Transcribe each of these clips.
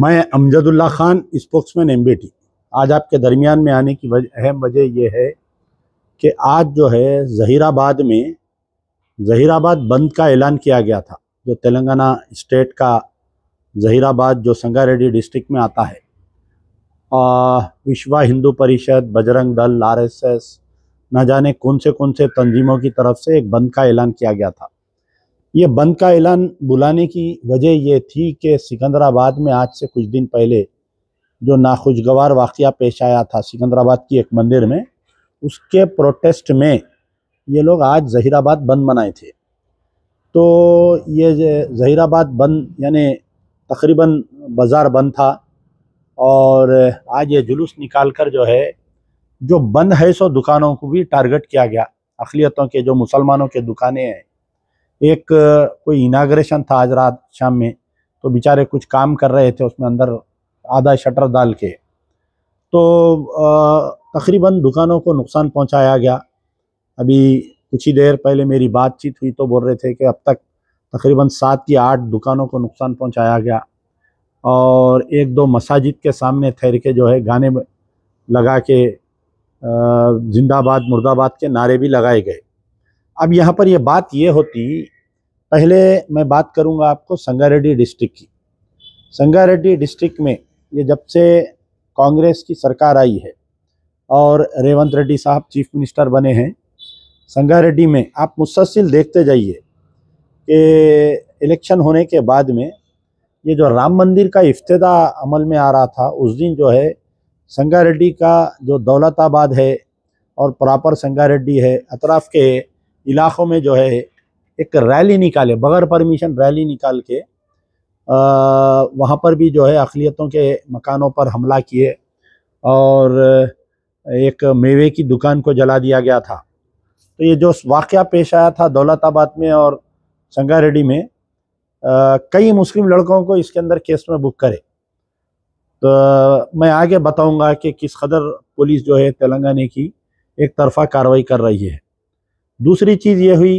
मैं Amjadullah Khan spokesman M आज आपके दरमियान में आने की वज, अहम वजह यह है कि आज जो है ज़हीराबाद में ज़हीराबाद बंद का ऐलान किया गया था जो तेलंगाना स्टेट का ज़हीराबाद जो संगारेड्डी डिस्ट्रिक्ट में आता है विश्वा हिंदू परिषद बजरंग दल एस न जाने कौन से कौन से तंजीमों की तरफ से एक बंद का ऐलान किया गया था ये बंद का ऐलान बुलाने की वजह ये थी कि सिकंदराबाद में आज से कुछ दिन पहले जो नाखुशगवार वाक़ पेश आया था सिकंदराबाद की एक मंदिर में उसके प्रोटेस्ट में ये लोग आज जहीराबाद बंद मनाए थे तो ये जहीराबाद बंद यानी तकरीबन बाज़ार बंद था और आज ये जुलूस निकाल कर जो है जो बंद है सो दुकानों को भी टारगेट किया गया अखिलियतों के जो मुसलमानों के दुकानें हैं एक कोई इनाग्रेशन था आज रात शाम में तो बेचारे कुछ काम कर रहे थे उसमें अंदर आधा शटर डाल के तो तकरीबन दुकानों को नुकसान पहुंचाया गया अभी कुछ ही देर पहले मेरी बातचीत हुई तो बोल रहे थे कि अब तक तकरीबन सात या आठ दुकानों को नुकसान पहुंचाया गया और एक दो मसाजिद के सामने ठहर के जो है गाने लगा के जिंदाबाद मुर्दाबाद के नारे भी लगाए गए अब यहाँ पर यह बात ये होती पहले मैं बात करूंगा आपको संगारेड्डी डिस्ट्रिक्ट की संगारेड्डी डिस्ट्रिक्ट में ये जब से कांग्रेस की सरकार आई है और रेवंत रेड्डी साहब चीफ मिनिस्टर बने हैं संगारेड्डी में आप मुसलसिल देखते जाइए कि इलेक्शन होने के बाद में ये जो राम मंदिर का इफ्तः अमल में आ रहा था उस दिन जो है संगारेड्डी का जो दौलताबाद है और प्रॉपर संगारेड्डी है अतराफ़ के इलाक़ों में जो है एक रैली निकाले बगैर परमिशन रैली निकाल के वहाँ पर भी जो है अखिलियतों के मकानों पर हमला किए और एक मेवे की दुकान को जला दिया गया था तो ये जो वाक़ पेश आया था दौलताबाद में और संगारेडी में आ, कई मुस्लिम लड़कों को इसके अंदर केस में बुक करे तो मैं आगे बताऊंगा कि किस कदर पुलिस जो है तेलंगाना की एक तरफा कार्रवाई कर रही है दूसरी चीज़ ये हुई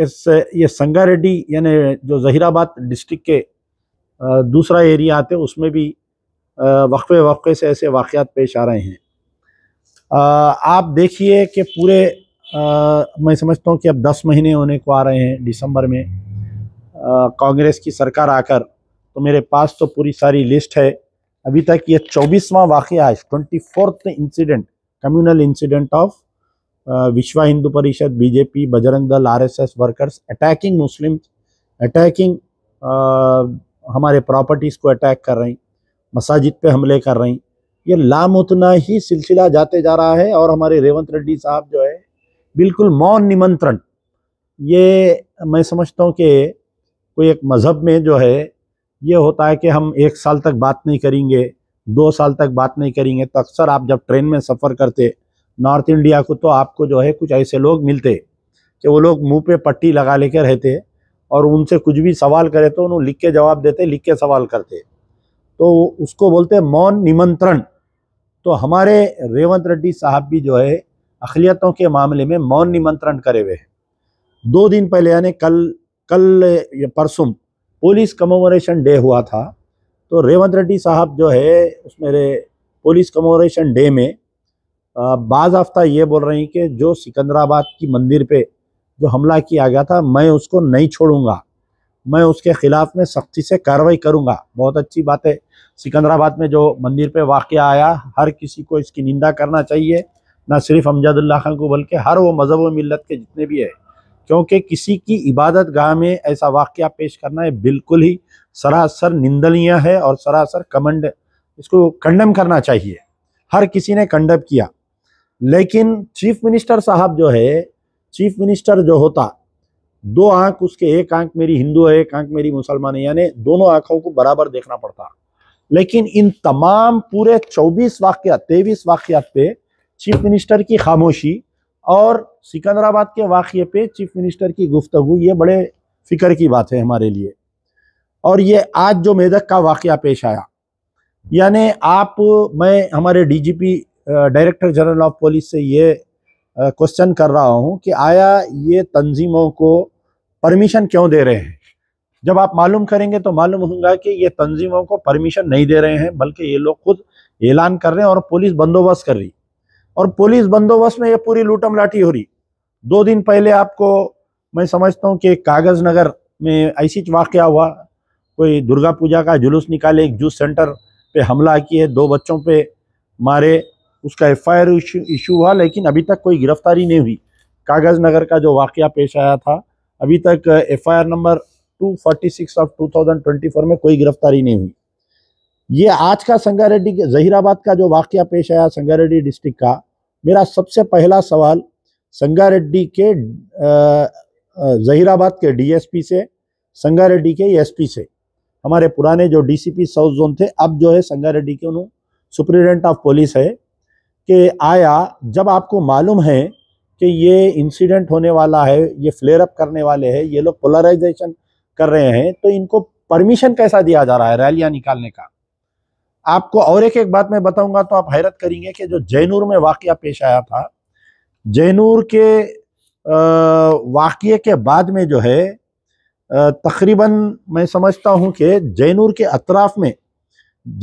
कि ये संगारेड्डी यानी जो जहीराबाद डिस्ट्रिक्ट के दूसरा एरिया आते हैं उसमें भी वक्फे वक्फे से ऐसे वाक़ात पेश आ रहे हैं आप देखिए कि पूरे आ, मैं समझता हूँ कि अब 10 महीने होने को आ रहे हैं दिसंबर में कांग्रेस की सरकार आकर तो मेरे पास तो पूरी सारी लिस्ट है अभी तक ये चौबीसवा वाक़ आज twenty fourth incident communal incident of Vishwa Hindu Parishad BJP Bajrang Dal RSS workers attacking Muslim attacking हमारे प्रॉपर्टीज़ को अटैक कर रही मसाजिद पे हमले कर रही ये लामुतना ही सिलसिला जाते जा रहा है और हमारे रेवंत रेड्डी साहब जो है बिल्कुल मौन निमंत्रण ये मैं समझता हूँ कि कोई एक मज़हब में जो है ये होता है कि हम एक साल तक बात नहीं करेंगे दो साल तक बात नहीं करेंगे तो अक्सर आप जब ट्रेन में सफ़र करते नॉर्थ इंडिया को तो आपको जो है कुछ ऐसे लोग मिलते कि वो लोग मुंह पे पट्टी लगा लेकर रहते और उनसे कुछ भी सवाल करे तो उन्होंने लिख के जवाब देते लिख के सवाल करते तो उसको बोलते मौन निमंत्रण तो हमारे रेवंत रेड्डी साहब भी जो है अखिलियतों के मामले में मौन निमंत्रण करे हुए हैं दो दिन पहले यानी कल कल परसों पुलिस कमोमोरेशन डे हुआ था तो रेवंत रेड्डी साहब जो है उस मेरे पुलिस कमोरेशन डे में बाज आफ्ता ये बोल रही हैं कि जो सिकंदराबाद की मंदिर पे जो हमला किया गया था मैं उसको नहीं छोड़ूंगा मैं उसके ख़िलाफ़ में सख्ती से कार्रवाई करूंगा बहुत अच्छी बात है सिकंदराबाद में जो मंदिर पे वाक़ आया हर किसी को इसकी निंदा करना चाहिए ना सिर्फ अमजदुल्ला खान को बल्कि हर वो मज़हब मिलत के जितने भी है क्योंकि किसी की इबादत गाह में ऐसा वाक़ पेश करना है बिल्कुल ही सरासर निंदनीय है और सरासर कमंड इसको कंडम करना चाहिए हर किसी ने कंडम किया लेकिन चीफ मिनिस्टर साहब जो है चीफ मिनिस्टर जो होता दो आंख उसके एक आंख मेरी हिंदू है एक आंख मेरी मुसलमान है यानी दोनों आंखों को बराबर देखना पड़ता लेकिन इन तमाम पूरे 24 वाक्यात तेईस वाक्यात पे चीफ मिनिस्टर की खामोशी और सिकंदराबाद के वाक्य पे चीफ मिनिस्टर की गुफ्तगु ये बड़े फिक्र की बात है हमारे लिए और ये आज जो मेदक का वाक़ पेश आया यानी आप मैं हमारे DGP director general of police से ये क्वेश्चन कर रहा हूँ कि आया ये तंजीमों को परमिशन क्यों दे रहे हैं जब आप मालूम करेंगे तो मालूम होगा कि ये तंजीमों को परमिशन नहीं दे रहे हैं बल्कि ये लोग खुद ऐलान कर रहे हैं और पुलिस बंदोबस्त कर रही और पुलिस बंदोबस्त में ये पूरी लूटम लाठी हो रही दो दिन पहले आपको मैं समझता हूँ कि कागज नगर में ऐसी वाक़ हुआ कोई दुर्गा पूजा का जुलूस निकाले एक जूस सेंटर पे हमला किए दो बच्चों पे मारे उसका एफ आई आर इशू हुआ लेकिन अभी तक कोई गिरफ्तारी नहीं हुई कागज़ नगर का जो वाक़ पेश आया था अभी तक F I R number two forty six of two thousand twenty four में कोई गिरफ्तारी नहीं हुई ये आज का संगारेड्डी जहीराबाद का जो वाक़ पेश आया संगारेड्डी डिस्ट्रिक्ट का मेरा सबसे पहला सवाल संगारेड्डी के जहीराबाद के डीएसपी से संगारेड्डी के एसपी से हमारे पुराने जो डीसीपी साउथ जोन थे अब जो है संगारेड्डी के उन्होंने सुप्रिटेंडेंट ऑफ पुलिस है कि आया जब आपको मालूम है कि ये इंसिडेंट होने वाला है ये फ्लेयर अप करने वाले हैं ये लोग पोलराइजेशन कर रहे हैं तो इनको परमिशन कैसा दिया जा रहा है रैलियां निकालने का आपको और एक एक बात मैं बताऊंगा तो आप हैरत करेंगे कि जो जयनूर में वाक़ पेश आया था जयनूर के वाक़े के बाद में जो है तकरीबन मैं समझता हूं कि जयनूर के अतराफ में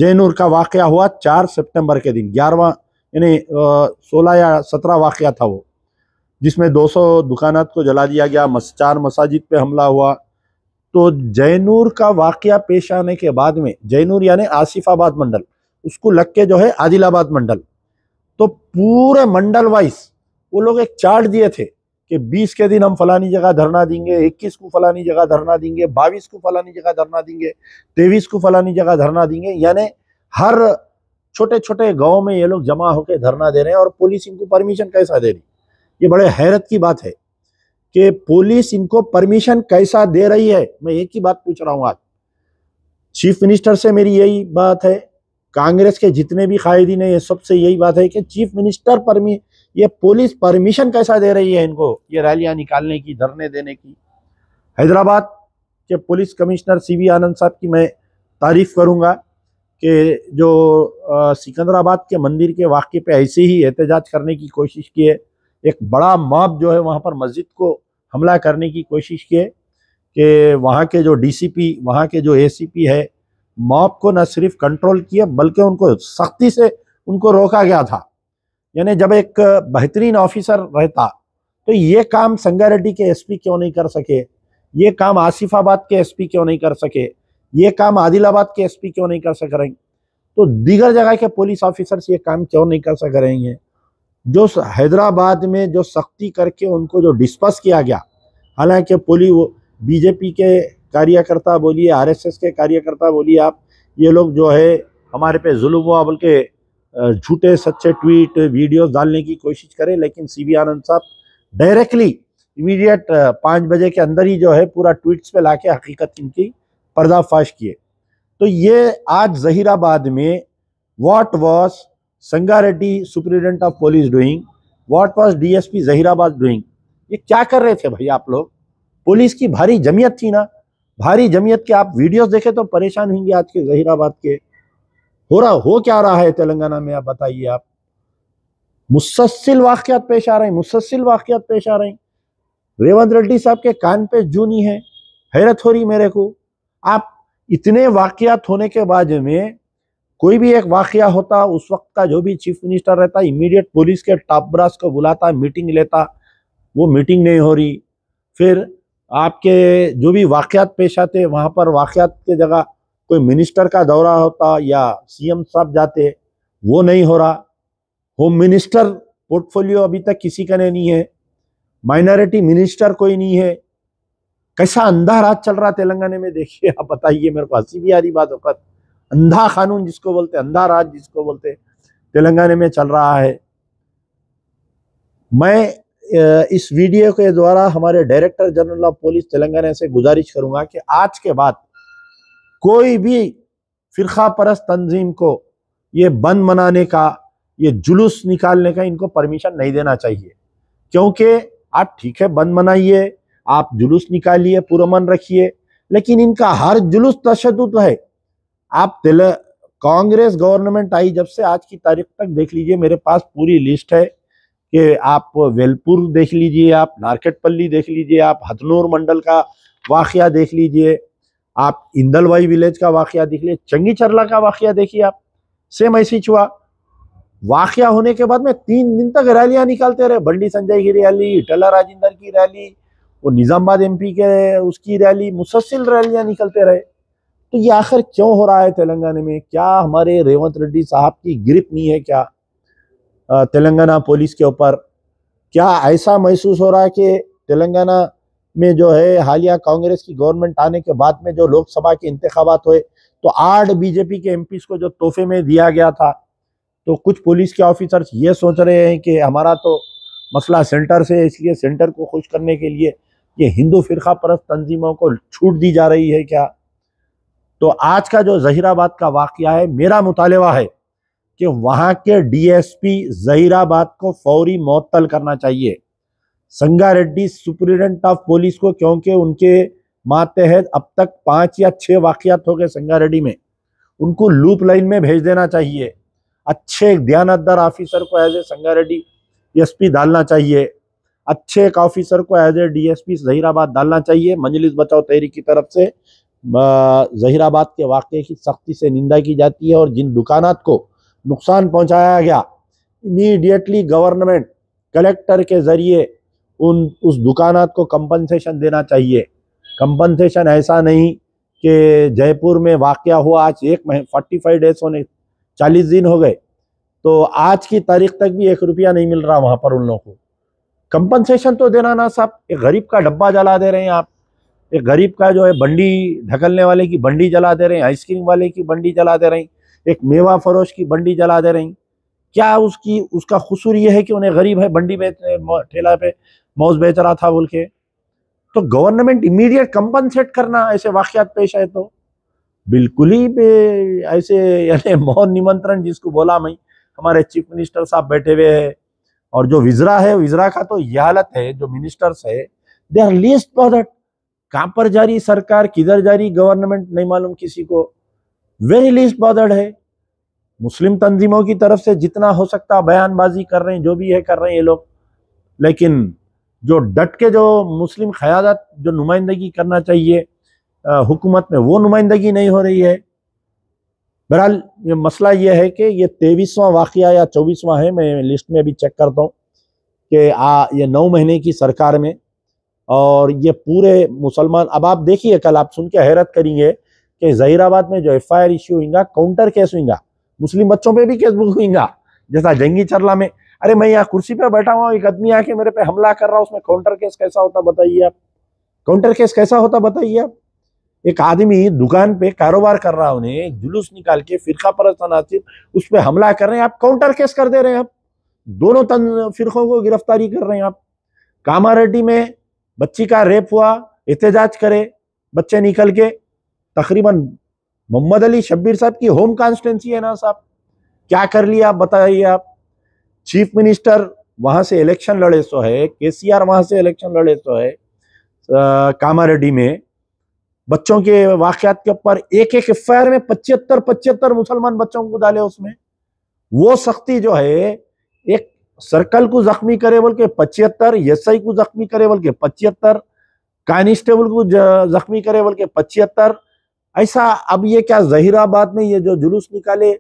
जयनूर का वाक़ हुआ चार सितंबर के दिन ग्यारहवा यानी सोलह या सत्रह वाक़ था वो जिसमें 200 सौ दुकान को जला दिया गया मस, चार मसाजिद पे हमला हुआ तो जैनूर का वाक़ पेश आने के बाद में जैनूर यानी आसिफाबाद मंडल उसको लग के जो है आदिलाबाद मंडल तो पूरे मंडल वाइज वो लोग एक चार्ट दिए थे कि 20 के दिन हम फलानी जगह धरना देंगे 21 को फलानी जगह धरना देंगे 22 को फलानी जगह धरना देंगे 23 को फलानी जगह धरना देंगे यानी हर छोटे छोटे गाँव में ये लोग जमा होकर धरना दे रहे हैं और पुलिस इनको परमिशन कैसा दे रही ये बड़े हैरत की बात है कि पुलिस इनको परमिशन कैसा दे रही है मैं एक ही बात पूछ रहा हूँ आज चीफ मिनिस्टर से मेरी यही बात है कांग्रेस के जितने भी कायदीन है सबसे यही बात है कि चीफ मिनिस्टर परमी ये पुलिस परमिशन कैसा दे रही है इनको ये रैलियां निकालने की धरने देने की हैदराबाद के police commissioner C V Anand साहब की मैं तारीफ करूंगा कि जो सिकंदराबाद के मंदिर के वाक़े पे ऐसे ही एहतजाज करने की कोशिश किए एक बड़ा मॉब जो है वहाँ पर मस्जिद को हमला करने की कोशिश किए कि वहाँ के जो डीसीपी वहाँ के जो एसीपी है मॉब को न सिर्फ कंट्रोल किया बल्कि उनको सख्ती से उनको रोका गया था यानी जब एक बेहतरीन ऑफिसर रहता तो ये काम संगारेड्डी के एसपी क्यों नहीं कर सके ये काम आसिफाबाद के एसपी क्यों नहीं कर सके ये काम आदिलाबाद के एसपी क्यों नहीं कर सक रहे तो दीगर जगह के पुलिस ऑफिसर्स ये काम क्यों नहीं कर सक रहे हैं जो हैदराबाद में जो सख्ती करके उनको जो डिस्पस किया गया हालांकि पुलिस बीजेपी के कार्यकर्ता बोलिए आरएसएस के कार्यकर्ता बोलिए आप ये लोग जो है हमारे पे जुल्म हुआ बोल के झूठे सच्चे ट्वीट वीडियोस डालने की कोशिश करें लेकिन सी बी आनंद साहब डायरेक्टली इमीडिएट पाँच बजे के अंदर ही जो है पूरा ट्वीट्स पे लाके हकीकत इनकी पर्दाफाश किए तो ये आज जहीराबाद में what was Sangareddy superintendent of police doing what was DSP Zaheerabad doing ये क्या कर रहे थे भाई आप लोग पुलिस की भारी जमीयत थी ना भारी जमीयत के आप वीडियोस देखे तो परेशान होंगे आज के जहीराबाद के हो रहा हो क्या रहा है तेलंगाना में आप बताइए आप मुसलसिल वाक़ात पेश आ रहे हैं मुसलसिल वाक़ात पेश आ रहे हैं रेवंत रेड्डी साहब के कान पे जूनी है हैरत हो रही मेरे को आप इतने वाकयात होने के बाद में कोई भी एक वाकया होता उस वक्त का जो भी चीफ मिनिस्टर रहता इमीडिएट पुलिस के टॉप ब्रास को बुलाता मीटिंग लेता वो मीटिंग नहीं हो रही फिर आपके जो भी वाकयात पेश आते वहाँ पर वाकयात के जगह कोई मिनिस्टर का दौरा होता या सीएम साहब जाते वो नहीं हो रहा होम मिनिस्टर पोर्टफोलियो अभी तक किसी का नहीं है माइनॉरिटी मिनिस्टर कोई नहीं है कैसा अंधा राज चल रहा तेलंगाना में देखिए आप बताइए मेरे को हंसी भी आ रही बात वक्त अंधा कानून जिसको बोलते अंधा राज जिसको बोलते तेलंगाना में चल रहा है मैं इस वीडियो के द्वारा हमारे director general of police Telangana से गुजारिश करूंगा कि आज के बाद कोई भी फिरखा परस तंजीम को ये बंद मनाने का ये जुलूस निकालने का इनको परमिशन नहीं देना चाहिए क्योंकि आप ठीक है बंद मनाइए आप जुलूस निकालिए पुरमन रखिए लेकिन इनका हर जुलूस तशद है आप तेल कांग्रेस गवर्नमेंट आई जब से आज की तारीख तक देख लीजिए मेरे पास पूरी लिस्ट है कि आप वेलपुर देख लीजिए आप नारकेटपल्ली देख लीजिए आप हथनूर मंडल का वाकया देख लीजिए आप इंदलवाई विलेज का वाकया देख लीजिए चंगी चरला का वाकया देखिए आप सेम ऐसी छुआ वाक़ होने के बाद में तीन दिन तक रैलियां निकालते रहे बंडी संजय की रैली टला राजिंदर की रैली और एम एमपी के उसकी रैली मुसलसिल रैलियाँ निकलते रहे तो ये आखिर क्यों हो रहा है तेलंगाना में क्या हमारे रेवंत रेड्डी साहब की ग्रिप नहीं है क्या तेलंगाना पुलिस के ऊपर क्या ऐसा महसूस हो रहा है कि तेलंगाना में जो है हालिया कांग्रेस की गवर्नमेंट आने के बाद में जो लोकसभा के इंतबात हुए तो आठ बीजेपी के एम को जो तोहफे में दिया गया था तो कुछ पुलिस के ऑफिसर्स ये सोच रहे हैं कि हमारा तो मसला सेंटर से इसलिए सेंटर को खुश करने के लिए ये हिंदू फिरका परस्त तंजीमों को छूट दी जा रही है क्या तो आज का जो जहीराबाद का वाक्य है मेरा मुतालबा है कि वहां के डीएसपी जहीराबाद को फौरी मअतल करना चाहिए संगा रेड्डी सुप्रिटेंडेंट ऑफ पुलिस को क्योंकि उनके मातहत अब तक पांच या छह वाक़ात हो गए संगा रेड्डी में उनको लूप लाइन में भेज देना चाहिए अच्छे ध्यानदार ऑफिसर को एज ए संगा रेड्डी एस डालना चाहिए अच्छे एक ऑफिसर को एज ए डीएसपी जहीराबाद डालना चाहिए मंजलिस बचाओ तहरीक की तरफ से जहीराबाद के वाक़े की सख्ती से निंदा की जाती है और जिन दुकानात को नुकसान पहुंचाया गया इमीडिएटली गवर्नमेंट कलेक्टर के ज़रिए उन उस दुकानात को कंपनसेशन देना चाहिए कंपनसेशन ऐसा नहीं कि जयपुर में वाक़ हुआ आज एक महीने फोर्टी फाइव डेज होने चालीस दिन हो गए तो आज की तारीख तक भी एक रुपया नहीं मिल रहा वहाँ पर उन लोगों को कंपनसेशन तो देना ना साहब एक गरीब का डब्बा जला दे रहे हैं आप एक गरीब का जो है बंडी ढकलने वाले की बंडी जला दे रहे हैं आइसक्रीम वाले की बंडी जला दे रहे हैं एक मेवा फरोश की बंडी जला दे रही क्या उसकी उसका खसूर यह है कि उन्हें गरीब है बंडी बेच ठेला पे मौज बेच रहा था बोल के तो गवर्नमेंट इमीडिएट कंपनसेट करना ऐसे वाक्यात पेश आए तो बिल्कुल ही ऐसे यानी मौन निमंत्रण जिसको बोला मैं हमारे चीफ मिनिस्टर साहब बैठे हुए हैं और जो विजरा है विजरा का तो यह हालत है जो मिनिस्टर्स है they are list for that कहां पर जा रही सरकार किधर जा रही गवर्नमेंट नहीं मालूम किसी को वेरी लिस्ट बॉदर्ड है मुस्लिम तंजीमों की तरफ से जितना हो सकता बयानबाजी कर रहे हैं जो भी है कर रहे हैं ये लोग लेकिन जो डट के जो मुस्लिम ख्याल जो नुमाइंदगी करना चाहिए हुकूमत में वो नुमाइंदगी नहीं हो रही है बहरहाल ये मसला ये है कि ये तेईसवां वाक़ या चौबीसवां है मैं लिस्ट में अभी चेक करता हूँ कि आ ये नौ महीने की सरकार में और ये पूरे मुसलमान अब आप देखिए कल आप सुन के हैरत करेंगे कि जहीराबाद में जो एफ आई आर इश्यू हुईगा काउंटर केस हुईगा मुस्लिम बच्चों पे भी केस बुक हुईगा जैसा जंगी चरला में अरे मैं यहाँ कुर्सी पे बैठा हुआ एक आदमी आके मेरे पे हमला कर रहा उसमें काउंटर केस कैसा होता बताइए आप काउंटर केस कैसा होता बताइए आप एक आदमी दुकान पे कारोबार कर रहा उन्हें जुलूस निकाल के फिरका परस्त उस पर हमला कर रहे हैं आप काउंटर केस कर दे रहे हैं आप दोनों तन फिरकों को गिरफ्तारी कर रहे हैं आप कामारेड्डी में बच्ची का रेप हुआ एहतजाज करे बच्चे निकल के तकरीबन मोहम्मद अली शब्बीर साहब की होम कॉन्स्टेंसी है ना साहब क्या कर लिया आप बताइए आप चीफ मिनिस्टर वहां से इलेक्शन लड़े सो है केसीआर वहां से इलेक्शन लड़े सो है कामारेड्डी में बच्चों के वाकत के ऊपर एक एक एफ में पचहत्तर पचहत्तर मुसलमान बच्चों को डाले उसमें वो सख्ती जो है एक सर्कल को जख्मी करे बोल के पचहत्तर एस को जख्मी करे बोल के पचहत्तर कानिस्टेबल को जख्मी करे बोल के पचहत्तर ऐसा अब ये क्या जहीराबाद में ये जो जुलूस निकाले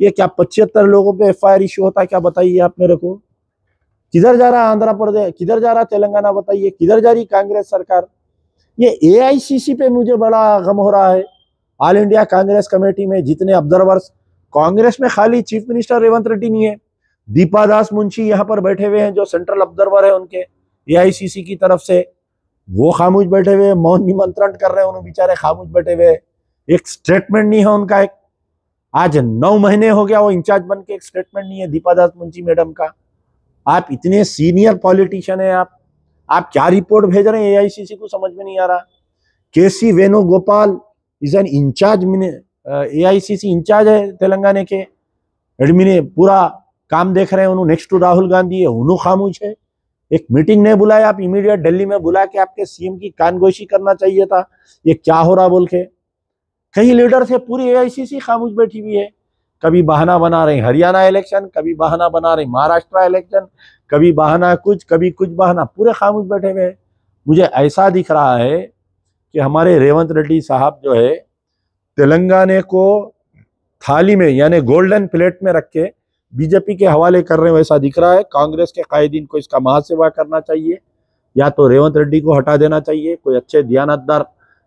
ये क्या पचहत्तर लोगों पे एफ आई इशू होता है क्या बताइए आप मेरे को किधर जा रहा है आंध्र प्रदेश किधर जा रहा तेलंगाना बताइए किधर जा रही कांग्रेस सरकार ये एआईसीसी पे मुझे बड़ा गम हो रहा है ऑल इंडिया कांग्रेस कमेटी में जितने ऑब्जर्वर्स कांग्रेस में खाली चीफ मिनिस्टर रेवंत रेड्डी नहीं है दीपा दास मुंशी यहाँ पर बैठे हुए हैं जो सेंट्रल ऑब्जर्वर है उनके ए की तरफ से वो खामोश बैठे हुए मौन निमंत्रण कर रहे हैं उन्होंने बेचारे खामोश बैठे हुए एक स्टेटमेंट नहीं है उनका एक आज नौ महीने हो गया वो इंचार्ज बन के एक स्टेटमेंट नहीं है दीपा दास मुंशी मैडम का आप इतने सीनियर पॉलिटिशियन है आप आप क्या रिपोर्ट भेज रहे हैं एआईसीसी को समझ में नहीं आ रहा K C Venugopal is an in-charge a in-charge है तेलंगाना के एडमिने पूरा काम देख रहे हैं उन्होंने नेक्स्ट टू राहुल गांधी है उन्होंने खामोश है एक मीटिंग नहीं बुलाया आप इमीडिएट दिल्ली में बुला के आपके सीएम की कानगोशी करना चाहिए था ये क्या हो रहा बोल के कई लीडर से पूरी एआईसीसी खामोश बैठी हुई है कभी बहाना बना रहे हरियाणा इलेक्शन कभी बहाना बना रहे महाराष्ट्र इलेक्शन कभी बहाना कुछ कभी कुछ बहाना पूरे खामोश बैठे हुए हैं मुझे ऐसा दिख रहा है कि हमारे रेवंत रेड्डी साहब जो है तेलंगाने को थाली में यानी गोल्डन प्लेट में रख के बीजेपी के हवाले कर रहे हैं वैसा दिख रहा है कांग्रेस के कायदीन को इसका महासेवा करना चाहिए या तो रेवंत रेड्डी को हटा देना चाहिए कोई अच्छे दयानतदार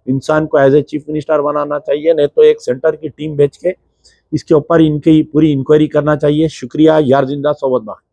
इंसान को एज ए चीफ मिनिस्टर बनाना चाहिए नहीं तो एक सेंटर की टीम भेज के इसके ऊपर इनकी पूरी इंक्वायरी करना चाहिए शुक्रिया यार जिंदा सोबत बाकी